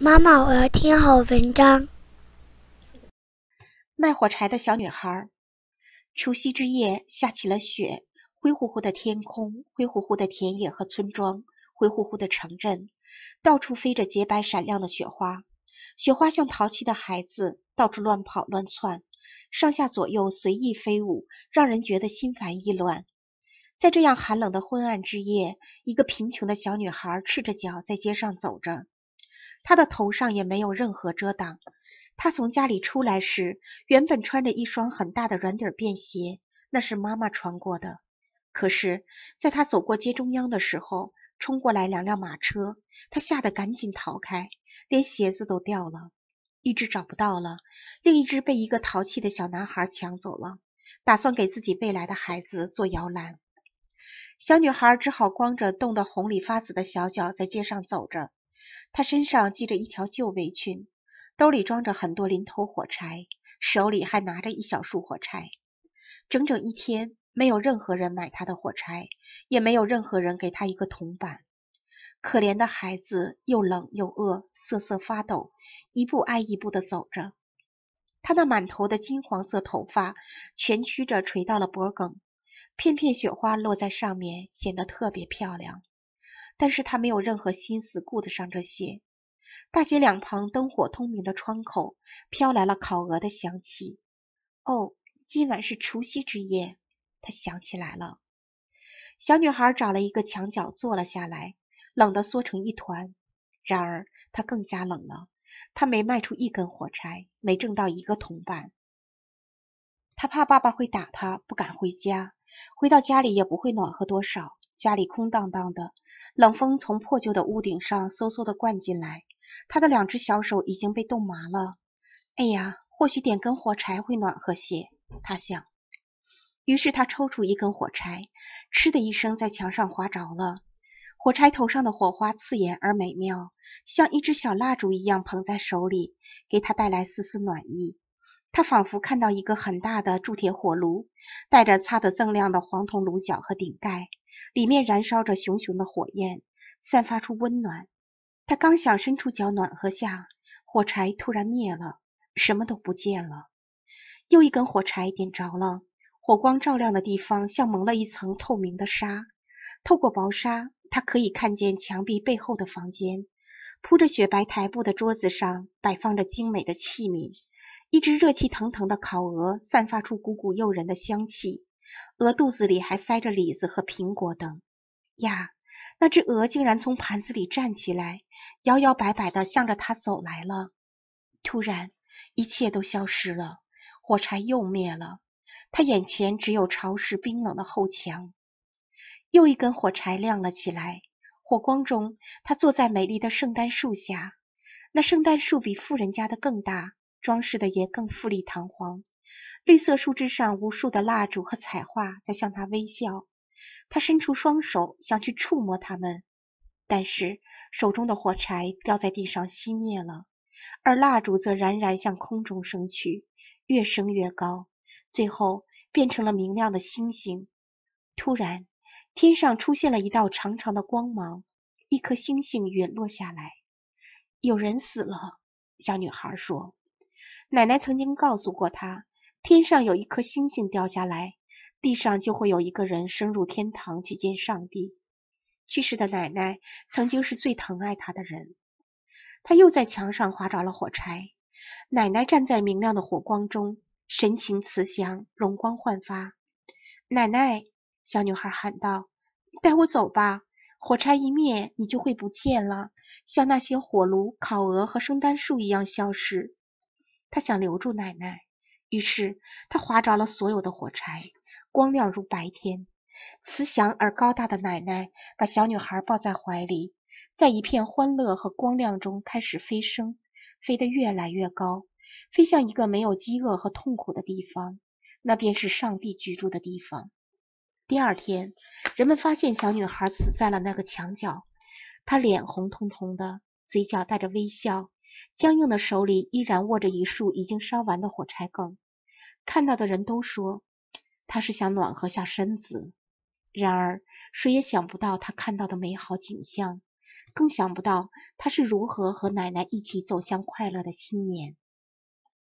妈妈，我要听好文章。卖火柴的小女孩。除夕之夜下起了雪，灰乎乎的天空，灰乎乎的田野和村庄，灰乎乎的城镇，到处飞着洁白闪亮的雪花。雪花像淘气的孩子，到处乱跑乱窜，上下左右随意飞舞，让人觉得心烦意乱。在这样寒冷的昏暗之夜，一个贫穷的小女孩赤着脚在街上走着。他的头上也没有任何遮挡。他从家里出来时，原本穿着一双很大的软底便鞋，那是妈妈穿过的。可是，在他走过街中央的时候，冲过来两辆马车，他吓得赶紧逃开，连鞋子都掉了，一只找不到了，另一只被一个淘气的小男孩抢走了，打算给自己未来的孩子做摇篮。小女孩只好光着冻得红里发紫的小脚，在街上走着。他身上系着一条旧围裙，兜里装着很多临头火柴，手里还拿着一小束火柴。整整一天，没有任何人买他的火柴，也没有任何人给他一个铜板。可怜的孩子又冷又饿，瑟瑟发抖，一步挨一步地走着。他那满头的金黄色头发蜷曲着垂到了脖梗，片片雪花落在上面，显得特别漂亮。但是他没有任何心思顾得上这些。大街两旁灯火通明的窗口飘来了烤鹅的香气。哦，今晚是除夕之夜，他想起来了。小女孩找了一个墙角坐了下来，冷得缩成一团。然而她更加冷了。她没卖出一根火柴，没挣到一个铜板。她怕爸爸会打她，不敢回家。回到家里也不会暖和多少，家里空荡荡的。冷风从破旧的屋顶上嗖嗖地灌进来，他的两只小手已经被冻麻了。哎呀，或许点根火柴会暖和些，他想。于是他抽出一根火柴，嗤的一声在墙上划着了。火柴头上的火花刺眼而美妙，像一只小蜡烛一样捧在手里，给他带来丝丝暖意。他仿佛看到一个很大的铸铁火炉，带着擦得锃亮的黄铜炉角和顶盖。里面燃烧着熊熊的火焰，散发出温暖。他刚想伸出脚暖和下，火柴突然灭了，什么都不见了。又一根火柴点着了，火光照亮的地方像蒙了一层透明的纱。透过薄纱，他可以看见墙壁背后的房间，铺着雪白台布的桌子上摆放着精美的器皿，一只热气腾腾的烤鹅散发出股股诱人的香气。鹅肚子里还塞着李子和苹果等呀，那只鹅竟然从盘子里站起来，摇摇摆摆地向着他走来了。突然，一切都消失了，火柴又灭了，他眼前只有潮湿冰冷的后墙。又一根火柴亮了起来，火光中，他坐在美丽的圣诞树下，那圣诞树比富人家的更大。装饰的也更富丽堂皇，绿色树枝上无数的蜡烛和彩画在向他微笑。他伸出双手想去触摸它们，但是手中的火柴掉在地上熄灭了，而蜡烛则冉冉向空中升去，越升越高，最后变成了明亮的星星。突然，天上出现了一道长长的光芒，一颗星星陨落下来。有人死了，小女孩说。奶奶曾经告诉过他，天上有一颗星星掉下来，地上就会有一个人升入天堂去见上帝。去世的奶奶曾经是最疼爱他的人。他又在墙上划着了火柴，奶奶站在明亮的火光中，神情慈祥，容光焕发。奶奶，小女孩喊道：“带我走吧，火柴一灭，你就会不见了，像那些火炉、烤鹅和圣诞树一样消失。”他想留住奶奶，于是他划着了所有的火柴，光亮如白天。慈祥而高大的奶奶把小女孩抱在怀里，在一片欢乐和光亮中开始飞升，飞得越来越高，飞向一个没有饥饿和痛苦的地方，那便是上帝居住的地方。第二天，人们发现小女孩死在了那个墙角，她脸红彤彤的，嘴角带着微笑。僵硬的手里依然握着一束已经烧完的火柴梗，看到的人都说他是想暖和下身子，然而谁也想不到他看到的美好景象，更想不到他是如何和奶奶一起走向快乐的新年。